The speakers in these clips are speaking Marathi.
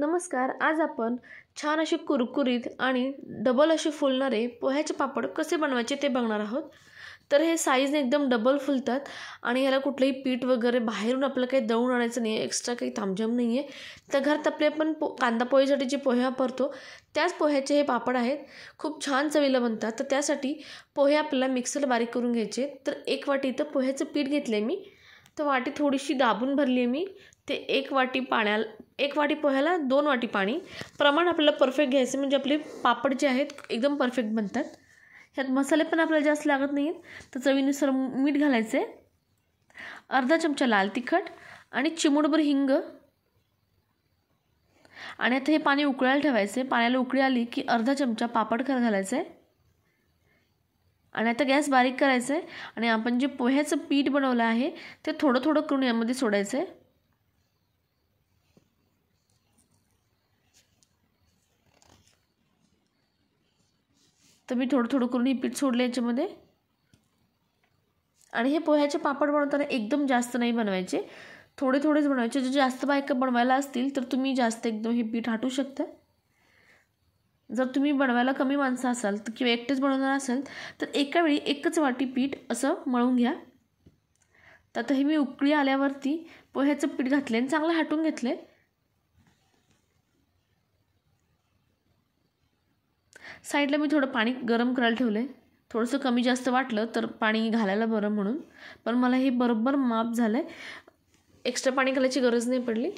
नमस्कार आज आपण छान असे कुरकुरीत आणि डबल असे फुलणारे पोह्याचे पापड कसे बनवायचे ते बघणार आहोत तर हे साईजने एकदम डबल फुलतात आणि ह्याला कुठलंही पीठ वगैरे बाहेरून आपलं काही दळून आणायचं नाही आहे एक्स्ट्रा काही तामझाम नाही आहे तर घरात आपले आपण पो कांदा पोहेसाठी जे पोहे वापरतो त्याच पोह्याचे हे पापड आहेत खूप छान चवीला बनतात तर त्यासाठी पोहे आपल्याला मिक्सर बारीक करून घ्यायचे तर एक वाटी इथं पोह्याचं पीठ घेतलं आहे मी तर वाटी थोडीशी दाबून भरली आहे मी ते एक वाटी पाण्याला एक वाटी पोह्याला दोन वाटी पाणी प्रमाण आपल्याला परफेक्ट घ्यायचं म्हणजे आपले पापड जे आहेत एकदम परफेक्ट बनतात ह्यात मसाले पण आपल्याला जास्त लागत नाही आहेत तर चवीनुसार मीठ घालायचं आहे अर्धा चमचा लाल तिखट आणि चिमूडभर हिंग आणि आता हे पाणी उकळायला ठेवायचं आहे पाण्याला उकळी आली की अर्धा चमचा पापड खर घालायचं आहे आणि आता गॅस बारीक करायचं आहे आणि आपण जे पोह्याचं पीठ बनवलं आहे ते थोडं थोडं करून यामध्ये सोडायचं आहे तर मी थोडं थोडं करून हे पीठ सोडले याच्यामध्ये आणि हे पोह्याचे पापड बनवताना एकदम जास्त नाही बनवायचे थोडे थोडेच बनवायचे जे जास्त बायका बनवायला असतील तर तुम्ही जास्त एकदम हे पीठ हटू शकता जर तुम्ही बनवायला कमी माणसं असाल तर किंवा एकटेच बनवणार असाल तर एका वेळी एकच वाटी पीठ असं मळून घ्या तर हे मी उकळी आल्यावरती पोह्याचं पीठ घातले आणि चांगलं हाटून घेतलं आहे साईडला मी थोडं पाणी गरम करायला ठेवलं आहे थोडंसं कमी जास्त वाटलं तर पाणी घालायला बरं म्हणून पण मला हे बरोबर माप झालं आहे एक्स्ट्रा पाणी घालायची गरज नाही पडली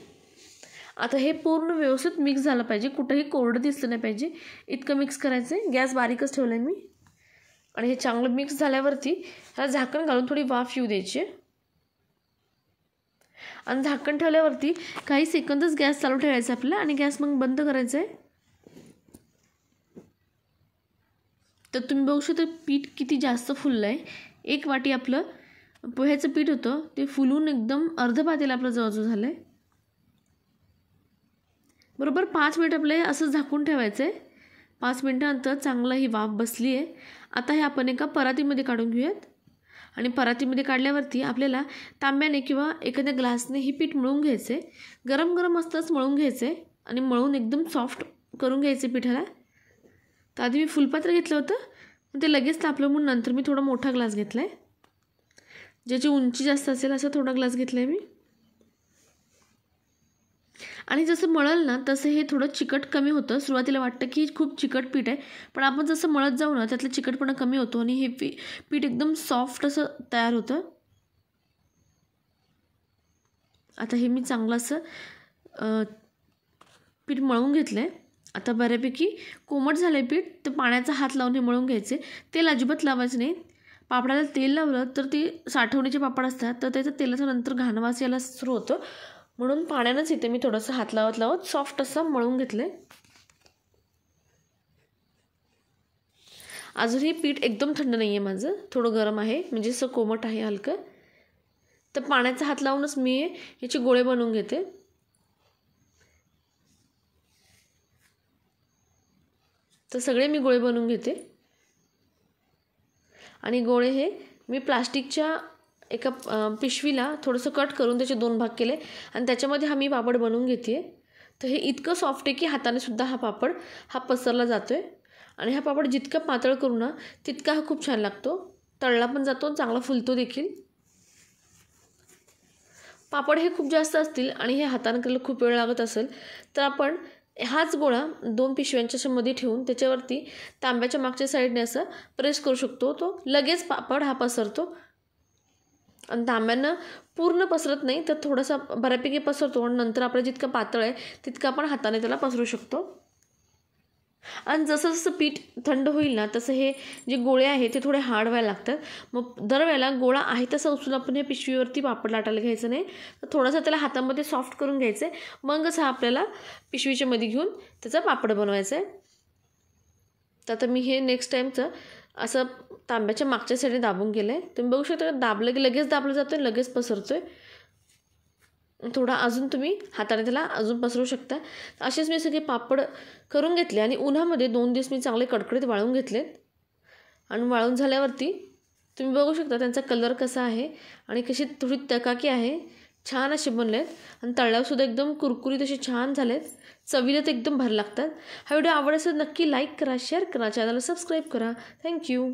आता हे पूर्ण व्यवस्थित मिक्स झालं पाहिजे कुठंही कोरडं दिसलं नाही पाहिजे इतकं मिक्स करायचं आहे गॅस बारीकच ठेवलं आहे मी आणि हे चांगलं मिक्स झाल्यावरती ह्याला झाकण घालून थोडी वाफ येऊ द्यायची आणि झाकण ठेवल्यावरती काही सेकंदच गॅस चालू ठेवायचा आपला आणि गॅस मग बंद करायचं आहे तर तुम्ही बघू शकता पीठ किती जास्त फुललं आहे एक वाटी आपलं पोह्याचं पीठ होतं ते फुलून एकदम अर्धं पातेल आपलं जवळजवळ झालं आहे बरोबर पाच मिनिट आपले असं झाकून ठेवायचं आहे पाच मिनटानंतर चांगलं ही वाफ बसली आहे आता हे आपण एका परातीमध्ये काढून घेऊयात आणि परातीमध्ये काढल्यावरती आपल्याला तांब्याने किंवा एखाद्या ग्लासने ही पीठ मळून घ्यायचे गरम गरम असतंच मळून घ्यायचे आणि मळून एकदम सॉफ्ट करून घ्यायचे पिठाला तर आधी मी फुलपात्र घेतलं होतं मग ते लगेच तापलं म्हणून नंतर मी थोडा मोठा ग्लास घेतला आहे ज्याची उंची जास्त असेल असा थोडा ग्लास घेतला आहे मी आणि जसं मळल ना तसं हे थोडं चिकट कमी होतं सुरुवातीला वाटतं की खूप चिकट पीठ आहे पण आपण जसं मळत जाऊ ना त्यातलं चिकटपणा कमी होतो आणि हे पी पीठ एकदम सॉफ्ट असं तयार होतं आता हे मी चांगलं असं पीठ मळून घेतलं आहे आता बऱ्यापैकी कोमट झालं आहे पीठ तर पाण्याचा हात लावून हे मळून घ्यायचे तेल अजिबात लावायचं नाही पापडाला तेल लावलं तर ते साठवणीचे पापड असतात तर त्याचं तेलाचं नंतर घाणवास यायला सुरू होतं म्हणून पाण्यानंच येते मी थोडंसं हात लावत लावत सॉफ्ट असं मळून घेतलं अजूनही पीठ एकदम थंड नाही आहे माझं थोडं गरम आहे म्हणजे असं कोमट आहे हलकं तर पाण्याचा हात लावूनच मी याचे गोळे बनवून घेते तर सगळे मी गोळे बनवून घेते आणि गोळे हे मी प्लास्टिकच्या एका पिशवीला थोडंसं कट करून त्याचे दोन भाग केले आणि त्याच्यामध्ये हा मी पापड बनवून घेते तर हे इतकं सॉफ्ट आहे की हाताने सुद्धा हा पापड हा पसरला जातो आहे आणि हा पापड जितका पातळ करू ना तितका हा खूप छान लागतो तळला पण जातो चांगला फुलतो देखील पापड हे खूप जास्त असतील आणि हे हाताने करायला खूप वेळ लागत असेल तर आपण हाच गोळा दोन पिशव्यांच्या अशा मध्ये ठेवून त्याच्यावरती तांब्याच्या मागच्या साईडने असं प्रेस करू शकतो तो लगेच पापड हा पसरतो आणि तांब्यानं पूर्ण पसरत नाही तर थोडासा बऱ्यापैकी पसरतो आणि नंतर आपलं जितकं पातळ आहे तितकं आपण हाताने त्याला पसरू शकतो आणि जसं जसं पीठ थंड होईल ना तसं हे जे गोळे आहे ते थोडे हार्ड व्हायला लागतात मग दरवेळेला गोळा आहे तसं उचलून आपण या पिशवीवरती पापड लाटायला घ्यायचं नाही तर थोडासा त्याला हातामध्ये सॉफ्ट करून घ्यायचं आहे मगच हा आपल्याला पिशवीच्या मध्ये घेऊन त्याचा पापड बनवायचा आहे तर आता मी हे नेक्स्ट टाईमचं असं तांब्याच्या मागच्या साईडने दाबून गेलं आहे तुम्ही बघू शकता दाबलं की लगेच दाबलं जातो लगेच पसरतो आहे थोडा अजून तुम्ही हाताने त्याला अजून पसरू शकता असेच मी सगळे पापड करून घेतले आणि उन्हामध्ये दोन दिवस मी चांगले कडकडीत वाळून घेतलेत आणि वाळून झाल्यावरती तुम्ही बघू शकता त्यांचा कलर कसा आहे आणि कशी थोडी तकाकी आहे छान असे बनलेत आणि तळल्यावरसुद्धा एकदम कुरकुरीत असे छान झालेत चवीत ते एकदम भर लागतात हा व्हिडिओ आवड असेल नक्की लाईक करा शेअर करा चॅनलला सबस्क्राईब करा थँक्यू